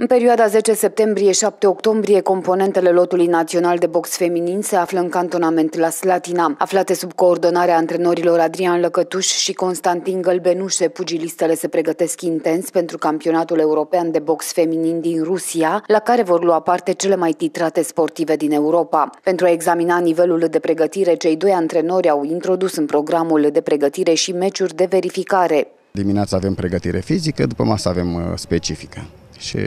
În perioada 10 septembrie-7 octombrie, componentele lotului național de box feminin se află în cantonament la Slatina. Aflate sub coordonarea antrenorilor Adrian Lăcătuș și Constantin Gălbenușe, pugilistele se pregătesc intens pentru campionatul european de box feminin din Rusia, la care vor lua parte cele mai titrate sportive din Europa. Pentru a examina nivelul de pregătire, cei doi antrenori au introdus în programul de pregătire și meciuri de verificare. Dimineața avem pregătire fizică, după masă avem uh, specifică și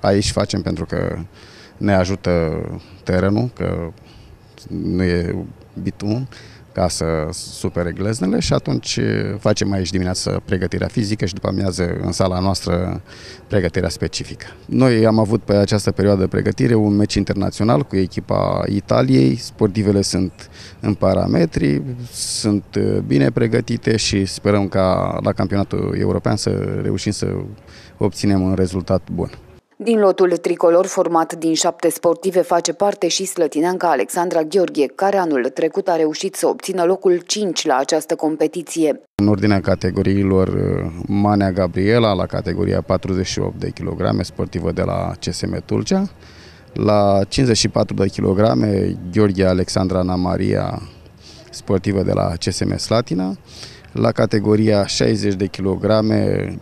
aici facem pentru că ne ajută terenul, că nu e bitum, ca să supere gleznele și atunci facem aici dimineața pregătirea fizică și după amiază în sala noastră pregătirea specifică. Noi am avut pe această perioadă de pregătire un meci internațional cu echipa Italiei, sportivele sunt în parametri, sunt bine pregătite și sperăm ca la campionatul european să reușim să obținem un rezultat bun. Din lotul tricolor format din șapte sportive face parte și slătineanca Alexandra Gheorghe, care anul trecut a reușit să obțină locul 5 la această competiție. În ordinea categoriilor uh, Manea Gabriela la categoria 48 de kg sportivă de la CSM Tulcea, la 54 de kg Gheorghe Alexandra Ana Maria sportivă de la CSM Slatina, la categoria 60 de kg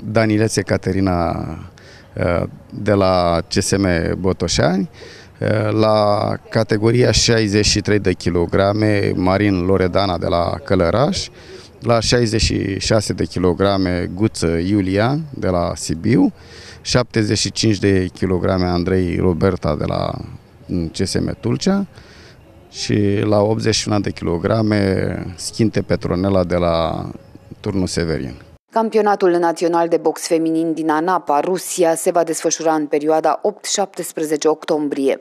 Danilețe Caterina Uh, de la CSM Botoșani uh, la categoria 63 de kilograme Marin Loredana de la Călăraș, la 66 de kilograme Guță Iulian de la Sibiu, 75 de kilograme Andrei Roberta de la CSM Tulcea și la 81 de kilograme Schinte Petronela de la Turnul Severin. Campionatul național de box feminin din Anapa, Rusia, se va desfășura în perioada 8-17 octombrie.